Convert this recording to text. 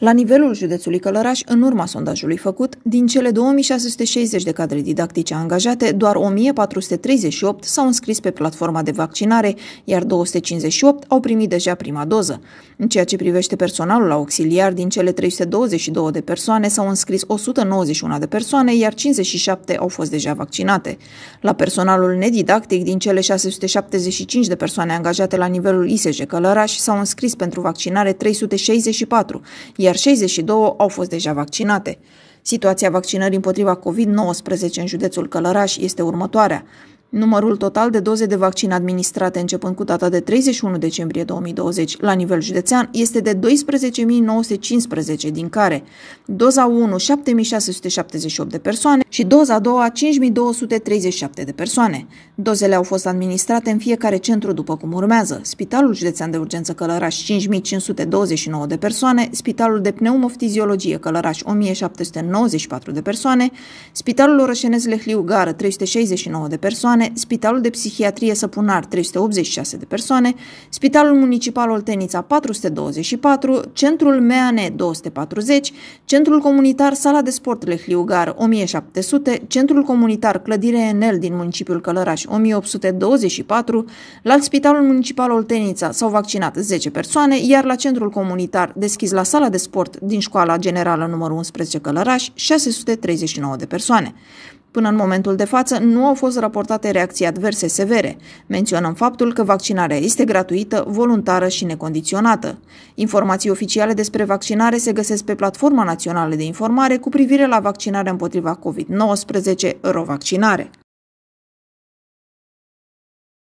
La nivelul județului Călăraș, în urma sondajului făcut, din cele 2660 de cadre didactice angajate, doar 1438 s-au înscris pe platforma de vaccinare, iar 258 au primit deja prima doză. În ceea ce privește personalul auxiliar, din cele 322 de persoane s-au înscris 191 de persoane, iar 57 au fost deja vaccinate. La personalul nedidactic, din cele 675 de persoane angajate la nivelul ISJ Călăraș, s-au înscris pentru vaccinare 364, iar iar 62 au fost deja vaccinate. Situația vaccinării împotriva COVID-19 în județul Călăraș este următoarea. Numărul total de doze de vaccin administrate începând cu data de 31 decembrie 2020 la nivel județean este de 12.915, din care doza 1 7.678 de persoane și doza 2 5.237 de persoane. Dozele au fost administrate în fiecare centru după cum urmează. Spitalul Județean de Urgență Călăraș 5.529 de persoane, Spitalul de Pneumoftiziologie Călăraș 1.794 de persoane, Spitalul Orășenesc Lehliu Gară 369 de persoane, persoane, Spitalul de Psihiatrie Săpunar 386 de persoane, Spitalul Municipal Oltenița 424, Centrul meane 240, Centrul Comunitar Sala de Sport Lehliugar 1700, Centrul Comunitar Clădire Enel din municipiul Călăraș 1824, la Spitalul Municipal Oltenița s-au vaccinat 10 persoane, iar la Centrul Comunitar deschis la Sala de Sport din Școala Generală numărul 11 Călăraș 639 de persoane. Până în momentul de față, nu au fost raportate reacții adverse severe. Menționăm faptul că vaccinarea este gratuită, voluntară și necondiționată. Informații oficiale despre vaccinare se găsesc pe Platforma Națională de Informare cu privire la vaccinarea împotriva COVID-19, Rovaccinare.